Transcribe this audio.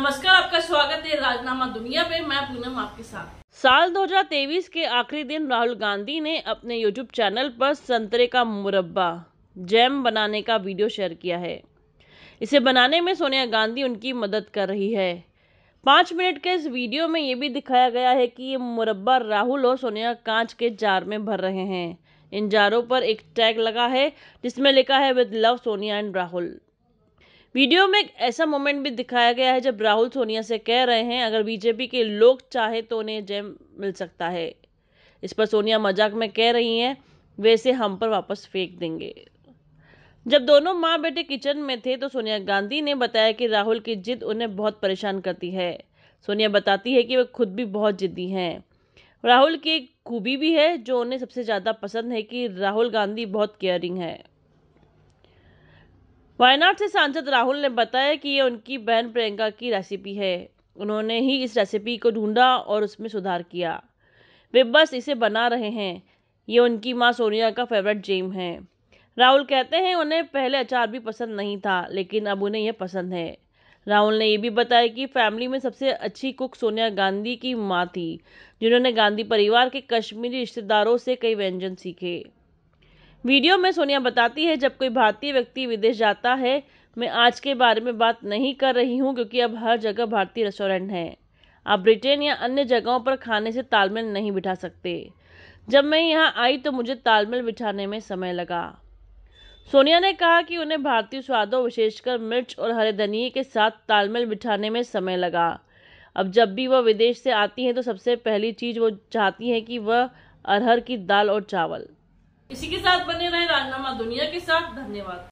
नमस्कार आपका स्वागत है राजनामा दुनिया में मैं पूनम आपके साथ साल 2023 के आखिरी दिन राहुल गांधी ने अपने यूट्यूब चैनल पर संतरे का मुरब्बा जैम बनाने का वीडियो शेयर किया है इसे बनाने में सोनिया गांधी उनकी मदद कर रही है पाँच मिनट के इस वीडियो में ये भी दिखाया गया है कि ये मुरब्बा राहुल और सोनिया कांच के जार में भर रहे हैं इन जारों पर एक टैग लगा है जिसमें लिखा है with love Sonia and Rahul video में एक ऐसा मोमेंट भी दिखाया गया है जब राहुल सोनिया से कह रहे हैं अगर बीजेपी के लोग चाहे तो उन्हें जय मिल सकता है इस पर सोनिया मजाक में कह रही हैं वैसे हम पर वापस फेंक देंगे जब दोनों माँ बेटे किचन में थे तो सोनिया गांधी ने बताया कि राहुल की जिद उन्हें बहुत परेशान करती है सोनिया बताती है कि वे खुद भी बहुत जिद्दी हैं राहुल की एक खूबी भी है जो उन्हें सबसे ज़्यादा पसंद है कि राहुल गांधी बहुत केयरिंग है वायनाड से सांसद राहुल ने बताया कि ये उनकी बहन प्रियंका की रेसिपी है उन्होंने ही इस रेसिपी को ढूंढा और उसमें सुधार किया वे बस इसे बना रहे हैं ये उनकी माँ सोनिया का फेवरेट जेम है राहुल कहते हैं उन्हें पहले अचार भी पसंद नहीं था लेकिन अब उन्हें यह पसंद है राहुल ने ये भी बताया कि फैमिली में सबसे अच्छी कुक सोनिया गांधी की माँ थी जिन्होंने गांधी परिवार के कश्मीरी रिश्तेदारों से कई व्यंजन सीखे वीडियो में सोनिया बताती है जब कोई भारतीय व्यक्ति विदेश जाता है मैं आज के बारे में बात नहीं कर रही हूँ क्योंकि अब हर जगह भारतीय रेस्टोरेंट हैं आप ब्रिटेन या अन्य जगहों पर खाने से तालमेल नहीं बिठा सकते जब मैं यहाँ आई तो मुझे तालमेल बिठाने में समय लगा सोनिया ने कहा कि उन्हें भारतीय स्वादों विशेषकर मिर्च और हरे धनिए के साथ तालमेल बिठाने में समय लगा अब जब भी वह विदेश से आती हैं तो सबसे पहली चीज़ वो चाहती हैं कि वह अरहर की दाल और चावल इसी के साथ बने रहे राजनामा दुनिया के साथ धन्यवाद